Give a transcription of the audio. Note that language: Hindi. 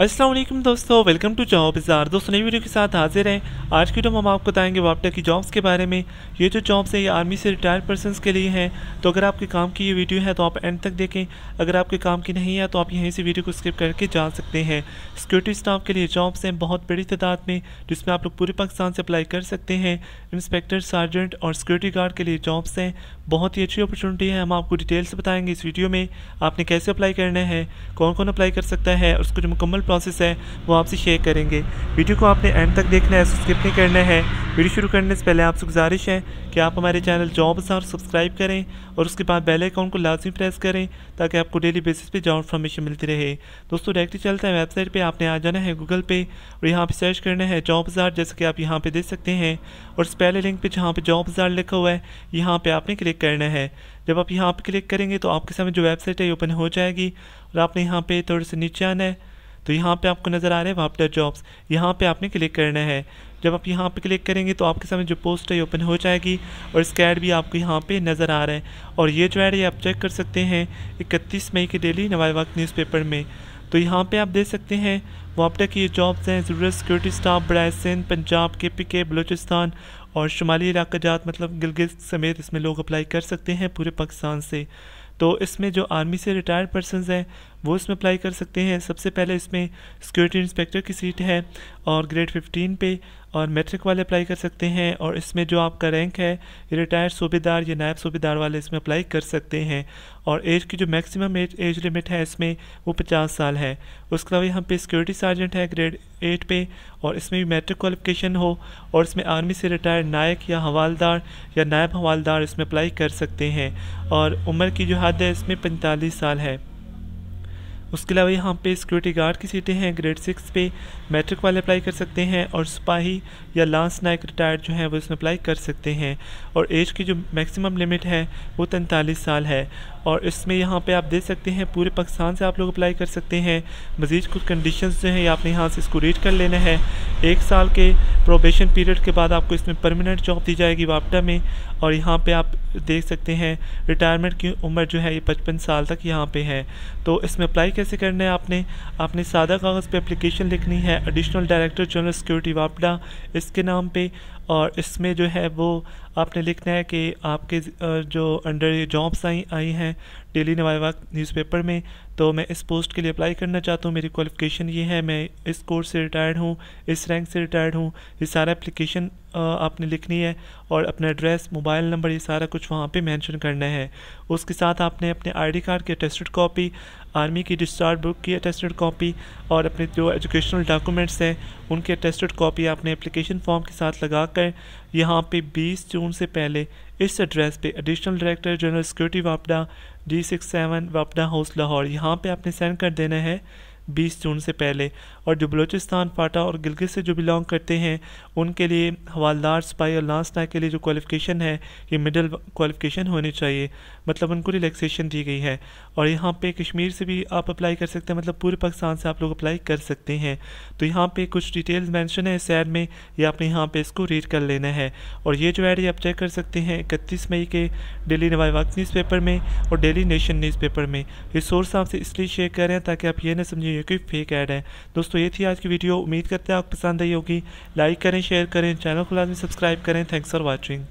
असलम दोस्तों वेलकम टू जॉब इजार दोस्तों नई वीडियो के साथ हाजिर हैं आज की वीडियो हम आपको बताएंगे वापटा की जॉब्स के बारे में ये जो जॉब्स हैं ये आर्मी से रिटायर्ड पर्सन के लिए हैं तो अगर आपके काम की ये वीडियो है तो आप एंड तक देखें अगर आपके काम की नहीं है तो आप यहीं से वीडियो को स्किप करके जा सकते हैं सिक्योरिटी स्टाफ के लिए जॉब्स हैं बहुत बड़ी तादाद में जिसमें आप लोग पूरे पाकिस्तान से अप्लाई कर सकते हैं इंस्पेक्टर सार्जेंट और सिक्योरिटी गार्ड के लिए जॉब्स हैं बहुत ही अच्छी अपॉर्चुनिटी है हम आपको डिटेल से इस वीडियो में आपने कैसे अप्लाई करना है कौन कौन अप्लाई कर सकता है उसको जो मुकम्मल फुल प्रोसेस है वो आपसे शेयर करेंगे वीडियो को आपने एंड तक देखना है सब्सक्रिप नहीं करना है वीडियो शुरू करने से पहले आपसे गुजारिश है कि आप हमारे चैनल जॉब सार सब्सक्राइब करें और उसके बाद बेल अकाउंट को लाजमी प्रेस करें ताकि आपको डेली बेसिस पे जॉब इन्फॉर्मेशन मिलती रहे दोस्तों डायरेक्टली चलता है वेबसाइट पे आपने आ जाना है गूगल पे और यहाँ पे सर्च करना है जॉब बाज़ार जैसे कि आप यहाँ पे देख सकते हैं और इस पहले लिंक पे जहाँ पे जॉब बाज़ार लिखा हुआ है यहाँ पे आपने क्लिक करना है जब आप यहाँ पे क्लिक करेंगे तो आपके सामने जो वेबसाइट है ये ओपन हो जाएगी और आपने यहाँ पे थोड़े से नीचे आना है तो यहाँ पे आपको नज़र आ रहा है वापटर जॉब्स यहाँ पे आपने क्लिक करना है जब आप यहाँ पे क्लिक करेंगे तो आपके सामने जो पोस्ट है ओपन हो जाएगी और इसका एड भी आपको यहाँ पे नज़र आ रहा है और ये जो एड है आप चेक कर सकते हैं इकतीस मई के डेली नवाए वक्त न्यूज़पेपर में तो यहाँ पे आप देख सकते हैं वापटा की ये जॉब्स हैं ज़रूरत सिक्योरिटी स्टाफ बड़ा सिंध पंजाब के पी के बलोचिस्तान और शुमाली इलाका जात मतलब गिलगित समेत इसमें लोग अप्लाई कर सकते हैं पूरे पाकिस्तान से तो इसमें जो आर्मी से रिटायर्ड पर्सनस हैं वो इसमें अप्लाई कर सकते हैं सबसे पहले इसमें सिक्योरिटी इंस्पेक्टर की सीट है और ग्रेड 15 पे और मैट्रिक वाले अप्लाई कर सकते हैं और इसमें जो आपका रैंक है रिटायर्ड सूबेदार या नायब सूबेदार वाले इसमें अप्लाई कर सकते हैं और एज की जो मैक्सिमम एज एज लिमिट है इसमें वो 50 साल है उसके अलावा यहाँ पे सिक्योरिटी सार्जेंट है ग्रेड एट पे और इसमें भी मैट्रिक क्वालिफिकेशन हो और इसमें आर्मी से रिटायर्ड नायक या हवालदार या नायब हवालदार इसमें अप्लाई कर सकते हैं और उम्र की जो हद है इसमें पैंतालीस साल है उसके अलावा यहाँ पे सिक्योरिटी गार्ड की सीटें हैं ग्रेड सिक्स पे मैट्रिक वाले अप्लाई कर सकते हैं और सिपाही या लांस नायक रिटायर्ड जो हैं वो इसमें अप्लाई कर सकते हैं और एज की जो मैक्सिमम लिमिट है वो तैंतालीस साल है और इसमें यहाँ पे आप देख सकते हैं पूरे पाकिस्तान से आप लोग अप्लाई कर सकते हैं मज़ीद कुछ कंडीशंस जो हैं आपने यहाँ से इसको रीड कर लेना है एक साल के प्रोबेशन पीरियड के बाद आपको इसमें परमानेंट जॉब दी जाएगी वापटा में और यहाँ पे आप देख सकते हैं रिटायरमेंट की उम्र जो है ये पचपन साल तक यहाँ पे है तो इसमें अप्लाई कैसे करना है आपने आपने सादा कागज़ पे एप्लीकेशन लिखनी है एडिशनल डायरेक्टर जनरल सिक्योरिटी वापडा इसके नाम पे और इसमें जो है वो आपने लिखना है कि आपके जो अंडर जॉब्स आई आई हैं डेली नवाया न्यूज़पेपर में तो मैं इस पोस्ट के लिए अप्लाई करना चाहता हूँ मेरी क्वालिफ़िकेशन ये है मैं इस कोर्स से रिटायर्ड हूँ इस रैंक से रिटायर्ड हूँ ये सारा एप्लीकेशन आपने लिखनी है और अपना एड्रेस मोबाइल नंबर ये सारा कुछ वहाँ पे मेंशन करना है उसके साथ आपने अपने आईडी कार्ड की अटेस्टेड कॉपी आर्मी की डिस्चार्ज बुक की अटेस्टेड कॉपी और अपने जो एजुकेशनल डॉक्यूमेंट्स हैं उनकी अटेस्टेड कॉपी आपने एप्लीकेशन फॉर्म के साथ लगा कर यहाँ पर बीस जून से पहले इस एड्रेस पे additional director general security वापडा D six seven वापडा house Lahore यहाँ पर आपने सेंड कर देना है 20 जून से पहले और जो बलोचिस्तान फाटा और गिलगित से जो बिलोंग करते हैं उनके लिए हवालदार स्पाई और नाइक के लिए जो क्वालिफ़िकेशन है ये मिडल क्वालिफ़िकेशन होनी चाहिए मतलब उनको रिलैक्सेशन दी गई है और यहाँ पे कश्मीर से भी आप अप्लाई कर सकते हैं मतलब पूरे पाकिस्तान से आप लोग अप्लाई कर सकते हैं तो यहाँ पर कुछ डिटेल्स मैंशन है इस एड में या आपने यहाँ पर इसको रीड कर लेना है और ये जो एड ये आप चेक कर सकते हैं इकतीस मई के डेली नवाई वक्त पेपर में और डेली नेशन पेपर में ये सोर्स आपसे इसलिए शेयर करें ताकि आप ये ना समझें है ये कोई फेक ऐड है दोस्तों ये थी आज की वीडियो उम्मीद करते हैं आपको पसंद आई होगी लाइक करें शेयर करें चैनल को लाजमी सब्सक्राइब करें थैंक्स फॉर वॉचिंग